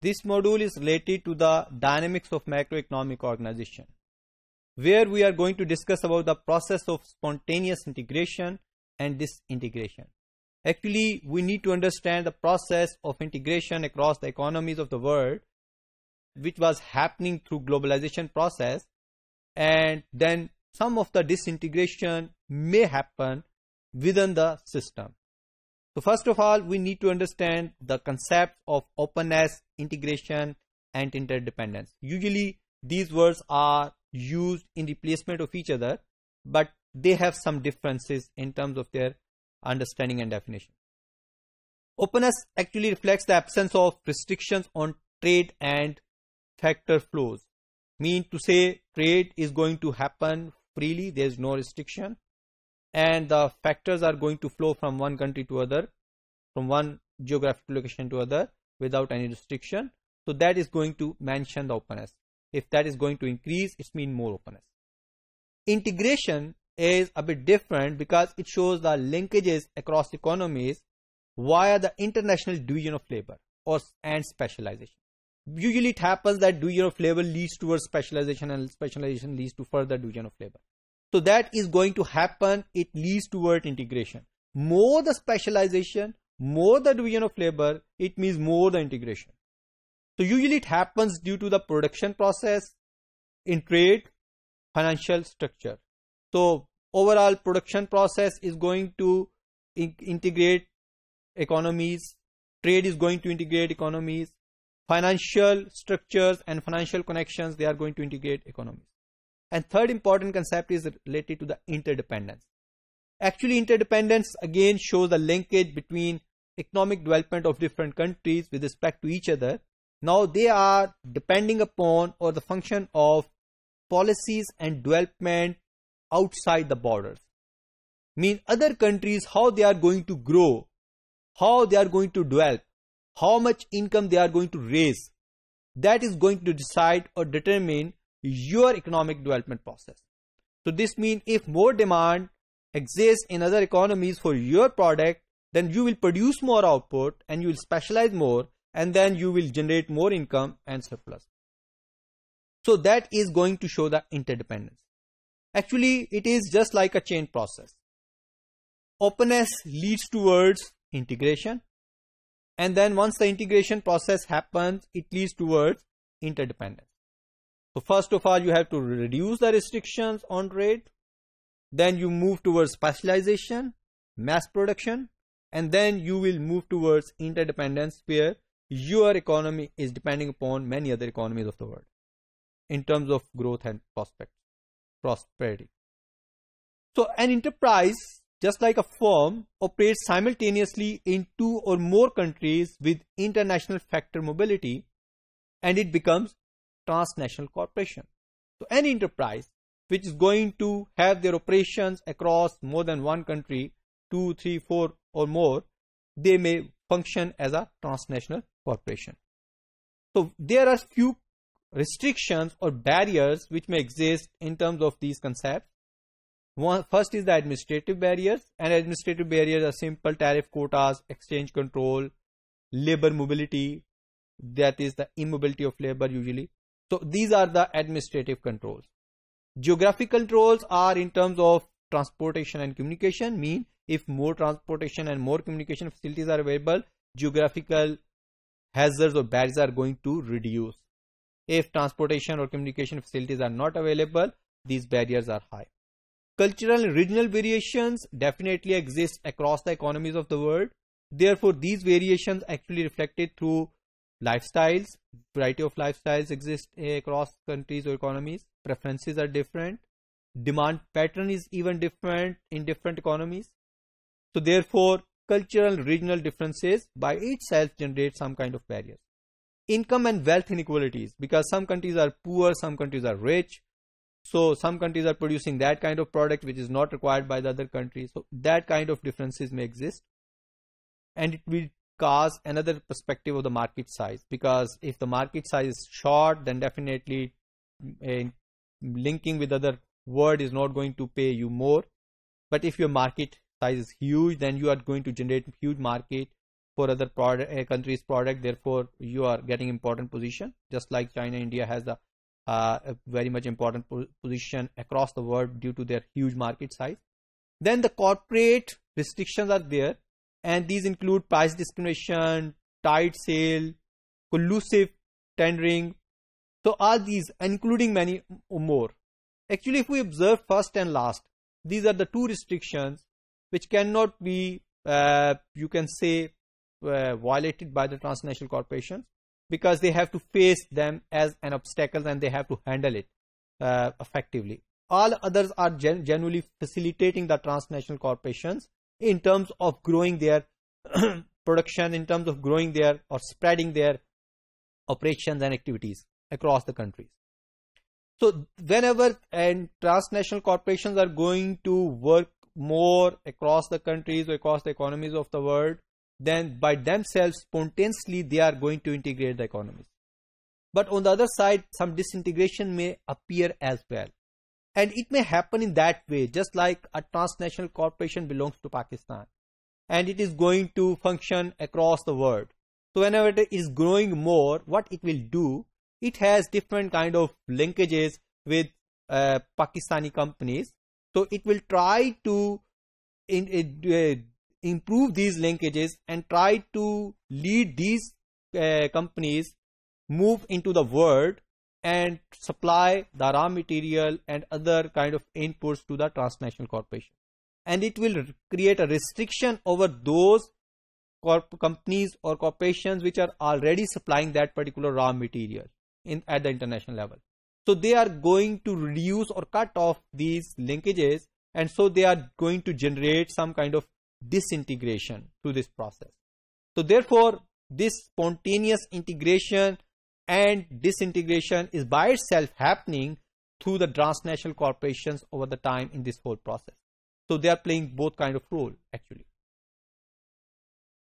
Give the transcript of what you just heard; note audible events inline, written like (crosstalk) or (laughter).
This module is related to the dynamics of macroeconomic organization, where we are going to discuss about the process of spontaneous integration and disintegration. Actually, we need to understand the process of integration across the economies of the world, which was happening through globalization process. And then some of the disintegration may happen within the system. So first of all, we need to understand the concept of openness, integration and interdependence. Usually these words are used in replacement of each other, but they have some differences in terms of their understanding and definition. Openness actually reflects the absence of restrictions on trade and factor flows. Mean to say trade is going to happen freely, there is no restriction and the factors are going to flow from one country to other from one geographical location to other without any restriction so that is going to mention the openness if that is going to increase it means more openness integration is a bit different because it shows the linkages across economies via the international division of labor or and specialization usually it happens that division of labor leads towards specialization and specialization leads to further division of labor so that is going to happen. It leads toward integration. More the specialization, more the division of labor, it means more the integration. So usually it happens due to the production process in trade, financial structure. So overall production process is going to in integrate economies, trade is going to integrate economies, financial structures and financial connections, they are going to integrate economies. And third important concept is related to the interdependence. Actually, interdependence again shows the linkage between economic development of different countries with respect to each other. Now they are depending upon or the function of policies and development outside the borders. Mean other countries, how they are going to grow, how they are going to develop, how much income they are going to raise. That is going to decide or determine your economic development process. So this means if more demand exists in other economies for your product, then you will produce more output and you will specialize more and then you will generate more income and surplus. So that is going to show the interdependence. Actually, it is just like a chain process. Openness leads towards integration. And then once the integration process happens, it leads towards interdependence. So first of all, you have to reduce the restrictions on trade. Then you move towards specialization, mass production, and then you will move towards interdependence where your economy is depending upon many other economies of the world in terms of growth and prospect prosperity. So an enterprise just like a firm operates simultaneously in two or more countries with international factor mobility and it becomes transnational corporation. So any enterprise which is going to have their operations across more than one country, two, three, four or more, they may function as a transnational corporation. So there are few restrictions or barriers which may exist in terms of these concepts. One, first is the administrative barriers and administrative barriers are simple tariff quotas, exchange control, labor mobility, that is the immobility of labor usually, so these are the administrative controls. Geographic controls are in terms of transportation and communication mean if more transportation and more communication facilities are available, geographical hazards or barriers are going to reduce. If transportation or communication facilities are not available, these barriers are high. Cultural and regional variations definitely exist across the economies of the world. Therefore, these variations actually reflected through lifestyles variety of lifestyles exist eh, across countries or economies preferences are different demand pattern is even different in different economies so therefore cultural regional differences by itself generate some kind of barriers income and wealth inequalities because some countries are poor some countries are rich so some countries are producing that kind of product which is not required by the other countries. so that kind of differences may exist and it will cause another perspective of the market size because if the market size is short then definitely eh, linking with other word is not going to pay you more but if your market size is huge then you are going to generate huge market for other product eh, countries product therefore you are getting important position just like china india has a, uh, a very much important position across the world due to their huge market size then the corporate restrictions are there and these include price discrimination, tight sale, collusive tendering. So all these, including many more. Actually, if we observe first and last, these are the two restrictions which cannot be, uh, you can say, uh, violated by the transnational corporations because they have to face them as an obstacle and they have to handle it uh, effectively. All others are gen generally facilitating the transnational corporations in terms of growing their (clears throat) production, in terms of growing their or spreading their operations and activities across the countries. So whenever and transnational corporations are going to work more across the countries or across the economies of the world, then by themselves spontaneously they are going to integrate the economies. But on the other side, some disintegration may appear as well. And it may happen in that way, just like a transnational corporation belongs to Pakistan and it is going to function across the world. So whenever it is growing more, what it will do, it has different kind of linkages with uh, Pakistani companies. So it will try to in, in, uh, improve these linkages and try to lead these uh, companies move into the world and supply the raw material and other kind of inputs to the transnational corporation and it will create a restriction over those corp companies or corporations which are already supplying that particular raw material in at the international level so they are going to reduce or cut off these linkages and so they are going to generate some kind of disintegration through this process so therefore this spontaneous integration and disintegration is by itself happening through the transnational corporations over the time in this whole process. So they are playing both kind of role actually.